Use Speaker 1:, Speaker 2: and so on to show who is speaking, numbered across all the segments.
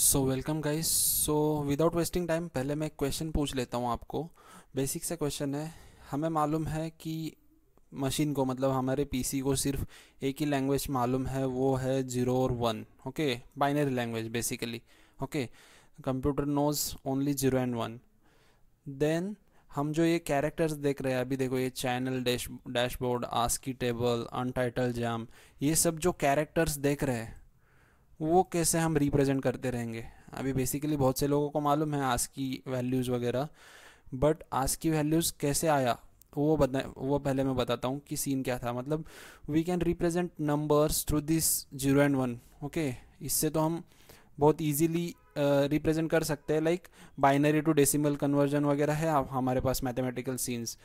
Speaker 1: सो welcome guys so without wasting time पहले मैं question पूछ लेता हूँ आपको बेसिक सा क्वेश्चन है हमें मालूम है कि मशीन को मतलब हमारे पीसी को सिर्फ एक ही लैंग्वेज मालूम है वो है ज़ीरो और one okay binary language basically okay computer knows only zero and one then हम जो ये कैरेक्टर्स देख रहे हैं अभी देखो ये channel dash dashboard ASCII table untitled जाम ये सब जो कैरेक्टर्स देख रहे हैं वो कैसे हम रिप्रेजेंट करते रहेंगे अभी बेसिकली बहुत से लोगों को मालूम है आज की वैल्यूज़ वगैरह बट आज की वैल्यूज़ कैसे आया वो बता वो पहले मैं बताता हूँ कि सीन क्या था मतलब we can represent numbers through this zero and one okay इससे तो हम बहुत ईजीली रिप्रेजेंट कर सकते हैं like binary to decimal conversion वगैरह है हमारे पास मैथमेटिकल सीन्स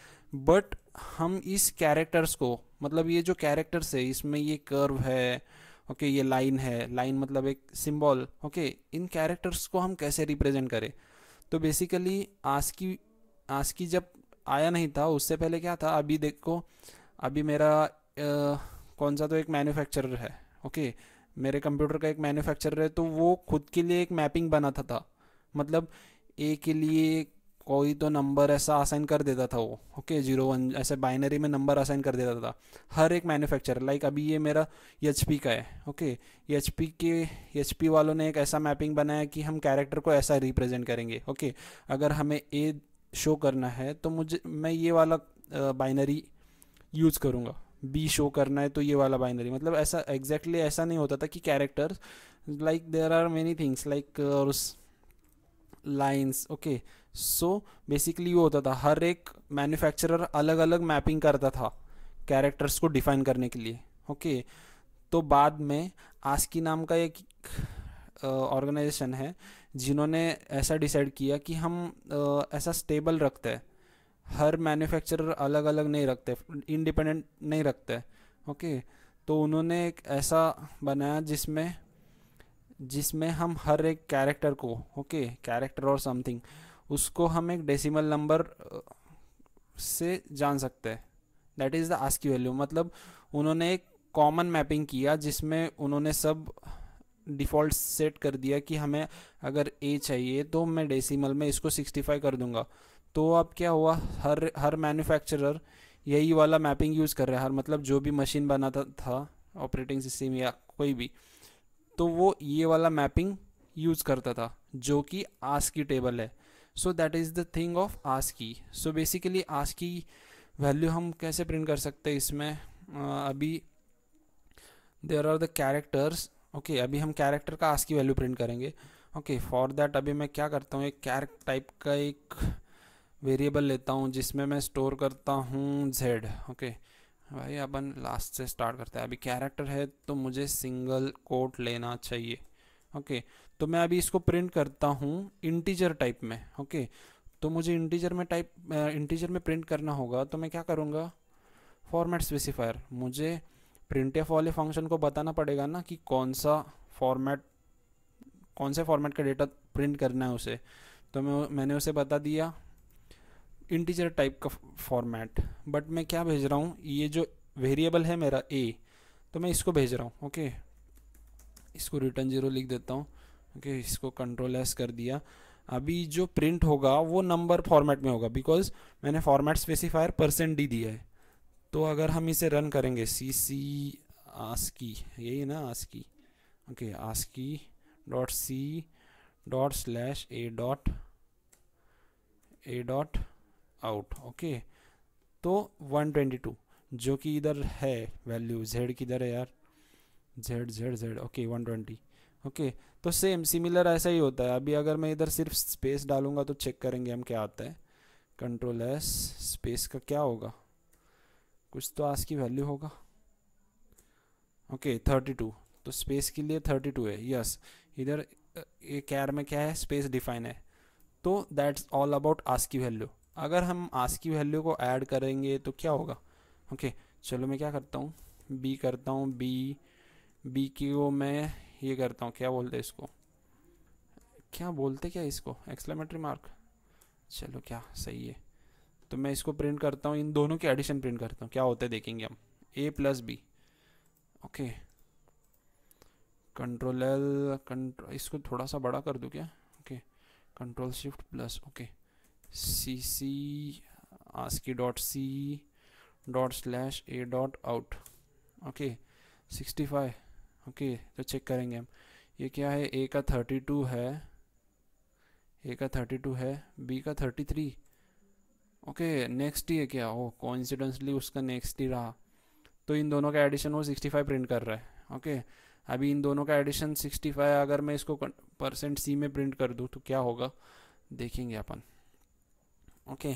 Speaker 1: बट हम इस कैरेक्टर्स को मतलब ये जो कैरेक्टर्स है इसमें ये कर्व है ओके okay, ये लाइन है लाइन मतलब एक सिंबल ओके okay, इन कैरेक्टर्स को हम कैसे रिप्रेजेंट करें तो बेसिकली आज की आज की जब आया नहीं था उससे पहले क्या था अभी देखो अभी मेरा आ, कौन सा तो एक मैन्युफैक्चरर है ओके okay, मेरे कंप्यूटर का एक मैन्युफैक्चरर है तो वो खुद के लिए एक मैपिंग बनाता था मतलब ए के लिए कोई तो नंबर ऐसा असाइन कर देता था वो ओके जीरो वन ऐसे बाइनरी में नंबर असाइन कर देता था हर एक मैन्युफैक्चरर लाइक अभी ये मेरा एच का है ओके एच के एच वालों ने एक ऐसा मैपिंग बनाया कि हम कैरेक्टर को ऐसा रिप्रेजेंट करेंगे ओके अगर हमें ए शो करना है तो मुझे मैं ये वाला बाइनरी यूज़ करूँगा बी शो करना है तो ये वाला बाइनरी मतलब ऐसा एग्जैक्टली exactly ऐसा नहीं होता था कि character like there are many things like lines okay so basically वो होता था हर एक मैन्युफैक्चरर अलग अलग मैपिंग करता था कैरेक्टर्स को डिफाइन करने के लिए ओके तो बाद में आस्की नाम का एक ऑर्गेनाइजेशन है जिन्होंने ऐसा डिसाइड किया कि हम ऐसा स्टेबल रखते हैं हर मैन्युफैक्चरर अलग अलग नहीं रखते इंडिपेंडेंट नहीं रखते ओके तो उन्होंने एक ऐसा बनाया जिसमें जिसमें हम हर एक कैरेक्टर को ओके कैरेक्टर और समथिंग उसको हम एक डेसिमल नंबर से जान सकते हैं that is the ASCII value मतलब उन्होंने एक कॉमन मैपिंग किया जिसमें उन्होंने सब डिफ़ॉल्ट सेट कर दिया कि हमें अगर ए चाहिए तो मैं डेसिमल में इसको 65 कर दूंगा तो अब क्या हुआ हर हर मैन्युफैक्चरर यही वाला मैपिंग यूज़ कर रहा है हर मतलब जो भी मशीन बनाता था ऑपरेटिंग सिस्टम या कोई भी तो वो ये वाला मैपिंग यूज़ करता था जो कि आस की टेबल है so that is the thing of की सो बेसिकली की वैल्यू हम कैसे प्रिंट कर सकते हैं इसमें uh, अभी there are the characters okay अभी हम कैरेक्टर का की वैल्यू प्रिंट करेंगे ओके फॉर दैट अभी मैं क्या करता हूँ एक कैरेक्ट टाइप का एक वेरिएबल लेता हूँ जिसमें मैं स्टोर करता हूँ जेड ओके भाई अपन लास्ट से स्टार्ट करते हैं अभी कैरेक्टर है तो मुझे सिंगल कोट लेना चाहिए ओके okay. तो मैं अभी इसको प्रिंट करता हूँ इंटीजर टाइप में ओके तो मुझे इंटीजर में टाइप इंटीजर में प्रिंट करना होगा तो मैं क्या करूँगा फॉर्मेट स्पेसिफायर मुझे प्रिंट एफ वाले फंक्शन को बताना पड़ेगा ना कि कौन सा फॉर्मेट कौन से फॉर्मेट का डेटा प्रिंट करना है उसे तो मैं मैंने उसे बता दिया इंटीजर टाइप का फॉर्मेट बट मैं क्या भेज रहा हूँ ये जो वेरिएबल है मेरा ए तो मैं इसको भेज रहा हूँ ओके इसको रिटर्न जीरो लिख देता हूँ ओके इसको कंट्रोल एस कर दिया अभी जो प्रिंट होगा वो नंबर फॉर्मेट में होगा बिकॉज मैंने फॉर्मेट स्पेसिफायर परसेंट डी दिया है तो अगर हम इसे रन करेंगे सी सी आस्की यही ना ASCII okay ASCII dot C dot slash A dot A dot out okay तो 122 जो कि इधर है वैल्यू जेड किधर है यार Z Z Z okay 120 okay okay, तो सेम सिमिलर ऐसा ही होता है अभी अगर मैं इधर सिर्फ स्पेस डालूंगा तो चेक करेंगे हम क्या आता है कंट्रोल एस स्पेस का क्या होगा कुछ तो आज की वैल्यू होगा ओके थर्टी टू तो स्पेस के लिए थर्टी टू है यस इधर ये कैर में क्या है स्पेस डिफाइन है तो दैट्स ऑल अबाउट आज की वैल्यू अगर हम आज की वैल्यू को ऐड करेंगे तो क्या होगा ओके okay, चलो मैं क्या करता हूँ बी करता हूँ बी बी की को मैं ये करता हूँ क्या बोलते इसको क्या बोलते क्या इसको एक्सप्लेमेटरी मार्क चलो क्या सही है तो मैं इसको प्रिंट करता हूँ इन दोनों के एडिशन प्रिंट करता हूँ क्या होते हैं देखेंगे हम A plus B okay control L control इसको थोड़ा सा बड़ा कर दूँ क्या okay control shift plus okay C C ASCII dot C dot slash A dot out okay sixty five okay तो चेक करेंगे हम ये क्या है ए का थर्टी टू है ए का थर्टी टू है बी का थर्टी थ्री ओके नेक्स्ट ये क्या हो कॉन्सिडेंसली उसका नेक्स्ट ही रहा तो इन दोनों का एडिशन वो सिक्सटी फाइव प्रिंट कर रहा है ओके okay, अभी इन दोनों का एडिशन सिक्सटी फाइव अगर मैं इसको परसेंट सी में प्रिंट कर दूँ तो क्या होगा देखेंगे अपन okay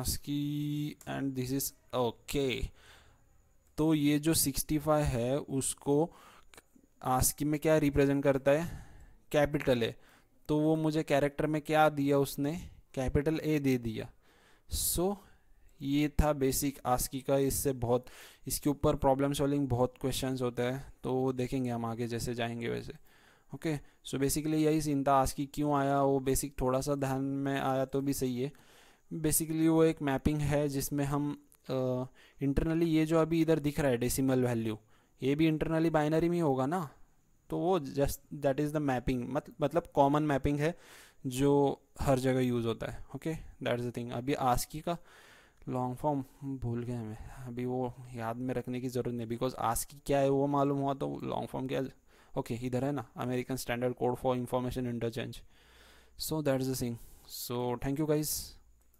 Speaker 1: ASCII and this is okay तो ये जो 65 है उसको आस्की में क्या रिप्रेजेंट करता है कैपिटल ए तो वो मुझे कैरेक्टर में क्या दिया उसने कैपिटल ए दे दिया सो so, ये था बेसिक आस्की का इससे बहुत इसके ऊपर प्रॉब्लम सॉल्विंग बहुत क्वेश्चंस होता है तो वो देखेंगे हम आगे जैसे जाएंगे वैसे ओके सो बेसिकली यही सीन था आस्की क्यों आया वो बेसिक थोड़ा सा ध्यान में आया तो भी सही है बेसिकली वो एक मैपिंग है जिसमें हम इंटरनली ये जो अभी इधर दिख रहा है डेसिमल वैल्यू ये भी इंटरनली बाइनरी में होगा ना तो वो just that is the mapping मतलब कॉमन मैपिंग है जो हर जगह यूज़ होता है okay that is the thing अभी आस्की का लॉन्ग फॉर्म भूल गए मैं अभी वो याद में रखने की ज़रूरत नहीं बिकॉज आस्की क्या है वो मालूम हुआ तो लॉन्ग फॉर्म क्या ओके okay, इधर है ना American Standard Code for Information Interchange so that is the thing so thank you guys